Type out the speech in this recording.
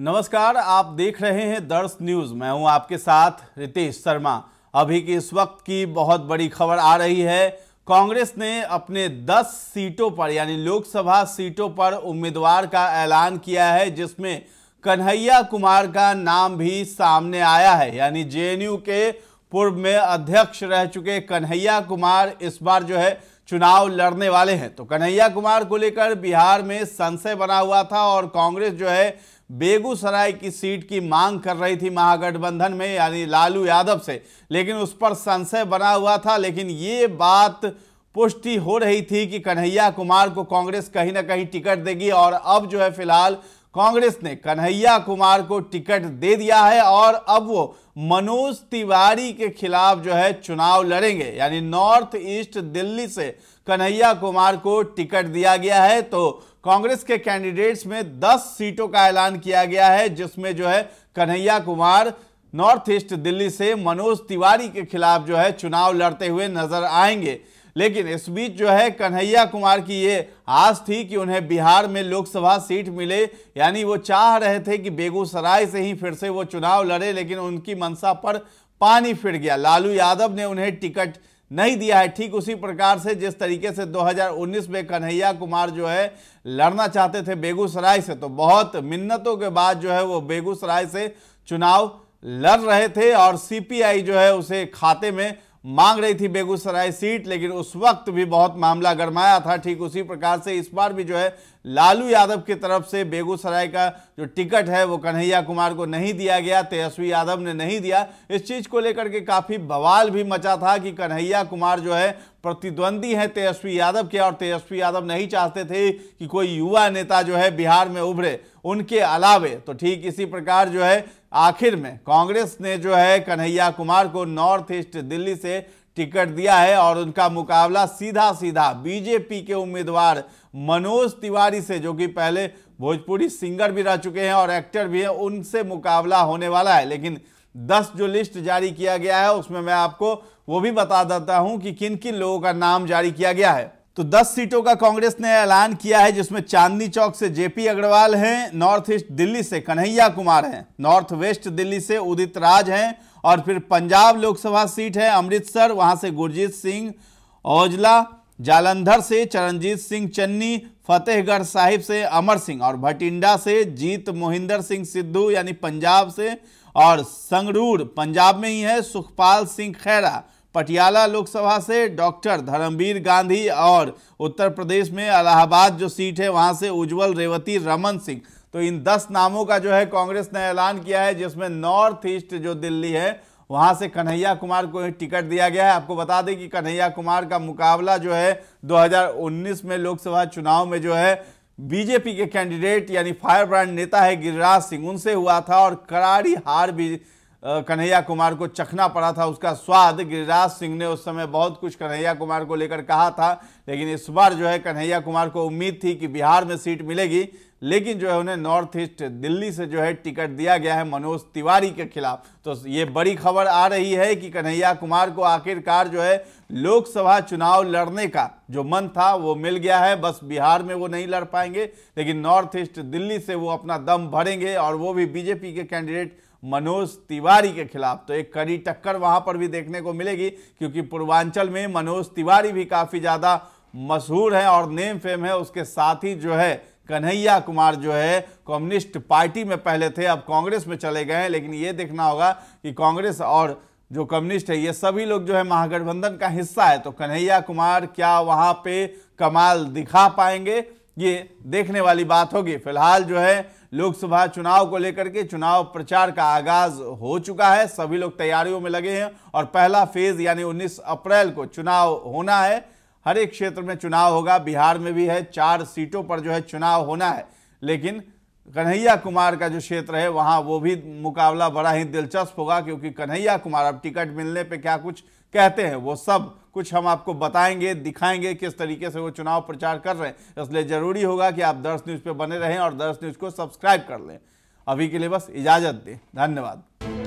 नमस्कार आप देख रहे हैं दर्श न्यूज मैं हूं आपके साथ रितेश शर्मा अभी की इस वक्त की बहुत बड़ी खबर आ रही है कांग्रेस ने अपने 10 सीटों पर यानी लोकसभा सीटों पर उम्मीदवार का ऐलान किया है जिसमें कन्हैया कुमार का नाम भी सामने आया है यानी जेएनयू के पूर्व में अध्यक्ष रह चुके कन्हैया कुमार इस बार जो है चुनाव लड़ने वाले हैं तो कन्हैया कुमार को लेकर बिहार में संशय बना हुआ था और कांग्रेस जो है बेगूसराय की सीट की मांग कर रही थी महागठबंधन में यानी लालू यादव से लेकिन उस पर संशय बना हुआ था लेकिन ये बात पुष्टि हो रही थी कि कन्हैया कुमार को कांग्रेस कहीं ना कहीं टिकट देगी और अब जो है फिलहाल कांग्रेस ने कन्हैया कुमार को टिकट दे दिया है और अब वो मनोज तिवारी के खिलाफ जो है चुनाव लड़ेंगे यानी नॉर्थ ईस्ट दिल्ली से कन्हैया कुमार को टिकट दिया गया है तो कांग्रेस के कैंडिडेट्स में 10 सीटों का ऐलान किया गया है जिसमें जो है कन्हैया कुमार नॉर्थ ईस्ट दिल्ली से मनोज तिवारी के खिलाफ जो है चुनाव लड़ते हुए नजर आएंगे लेकिन इस बीच जो है कन्हैया कुमार की ये आस थी कि उन्हें बिहार में लोकसभा सीट मिले यानी वो चाह रहे थे कि बेगूसराय से ही फिर से वो चुनाव लड़े लेकिन उनकी मंशा पर पानी फिर गया लालू यादव ने उन्हें टिकट नहीं दिया है ठीक उसी प्रकार से जिस तरीके से 2019 में कन्हैया कुमार जो है लड़ना चाहते थे बेगूसराय से तो बहुत मिन्नतों के बाद जो है वो बेगूसराय से चुनाव लड़ रहे थे और सीपीआई जो है उसे खाते में मांग रही थी बेगूसराय सीट लेकिन उस वक्त भी बहुत मामला गरमाया था ठीक उसी प्रकार से इस बार भी जो है लालू यादव की तरफ से बेगूसराय का जो टिकट है वो कन्हैया कुमार को नहीं दिया गया तेजस्वी यादव ने नहीं दिया इस चीज़ को लेकर के काफ़ी बवाल भी मचा था कि कन्हैया कुमार जो है प्रतिद्वंदी हैं तेजस्वी यादव के और तेजस्वी यादव नहीं चाहते थे कि कोई युवा नेता जो है बिहार में उभरे उनके अलावे तो ठीक इसी प्रकार जो है आखिर में कांग्रेस ने जो है कन्हैया कुमार को नॉर्थ ईस्ट दिल्ली से टिकट दिया है और उनका मुकाबला सीधा सीधा बीजेपी के उम्मीदवार मनोज तिवारी से जो कि पहले भोजपुरी सिंगर भी रह चुके हैं और एक्टर भी हैं उनसे मुकाबला होने वाला है लेकिन दस जो लिस्ट जारी किया गया है उसमें मैं आपको वो भी बता देता हूं कि किन किन लोगों का नाम जारी किया गया है तो 10 सीटों का कांग्रेस ने ऐलान किया है जिसमें चांदनी चौक से जेपी अग्रवाल हैं नॉर्थ ईस्ट दिल्ली से कन्हैया कुमार हैं नॉर्थ वेस्ट दिल्ली से उदित राज हैं और फिर पंजाब लोकसभा सीट है अमृतसर वहां से गुरजीत सिंह औजला जालंधर से चरणजीत सिंह चन्नी फतेहगढ़ साहिब से अमर सिंह और भटिंडा से जीत मोहिंदर सिंह सिद्धू यानी पंजाब से और संगरूर पंजाब में ही है सुखपाल सिंह खैरा पटियाला लोकसभा से डॉक्टर धर्मवीर गांधी और उत्तर प्रदेश में अलाहाबाद जो सीट है वहां से उज्जवल रेवती रमन सिंह तो इन दस नामों का जो है कांग्रेस ने ऐलान किया है जिसमें नॉर्थ ईस्ट जो दिल्ली है वहां से कन्हैया कुमार को टिकट दिया गया है आपको बता दें कि कन्हैया कुमार का मुकाबला जो है 2019 में लोकसभा चुनाव में जो है बीजेपी के कैंडिडेट यानी फायर ब्रांड नेता है गिरिराज सिंह उनसे हुआ था और करारी हार भी कन्हैया कुमार को चखना पड़ा था उसका स्वाद गिरिराज सिंह ने उस समय बहुत कुछ कन्हैया कुमार को लेकर कहा था लेकिन इस बार जो है कन्हैया कुमार को उम्मीद थी कि बिहार में सीट मिलेगी लेकिन जो है उन्हें नॉर्थ ईस्ट दिल्ली से जो है टिकट दिया गया है मनोज तिवारी के खिलाफ तो ये बड़ी खबर आ रही है कि कन्हैया कुमार को आखिरकार जो है लोकसभा चुनाव लड़ने का जो मन था वो मिल गया है बस बिहार में वो नहीं लड़ पाएंगे लेकिन नॉर्थ ईस्ट दिल्ली से वो अपना दम भरेंगे और वो भी बीजेपी के कैंडिडेट मनोज तिवारी के खिलाफ तो एक कड़ी टक्कर वहां पर भी देखने को मिलेगी क्योंकि पूर्वांचल में मनोज तिवारी भी काफ़ी ज़्यादा मशहूर है और नेम फेम है उसके साथ ही जो है कन्हैया कुमार जो है कम्युनिस्ट पार्टी में पहले थे अब कांग्रेस में चले गए हैं लेकिन ये देखना होगा कि कांग्रेस और जो कम्युनिस्ट है ये सभी लोग जो है महागठबंधन का हिस्सा है तो कन्हैया कुमार क्या वहाँ पे कमाल दिखा पाएंगे ये देखने वाली बात होगी फिलहाल जो है लोकसभा चुनाव को लेकर के चुनाव प्रचार का आगाज हो चुका है सभी लोग तैयारियों में लगे हैं और पहला फेज यानी 19 अप्रैल को चुनाव होना है हर एक क्षेत्र में चुनाव होगा बिहार में भी है चार सीटों पर जो है चुनाव होना है लेकिन कन्हैया कुमार का जो क्षेत्र है वहाँ वो भी मुकाबला बड़ा ही दिलचस्प होगा क्योंकि कन्हैया कुमार अब टिकट मिलने पे क्या कुछ कहते हैं वो सब कुछ हम आपको बताएंगे दिखाएंगे किस तरीके से वो चुनाव प्रचार कर रहे हैं इसलिए ज़रूरी होगा कि आप दर्श न्यूज़ पे बने रहें और दर्श न्यूज़ को सब्सक्राइब कर लें अभी के लिए बस इजाज़त दें धन्यवाद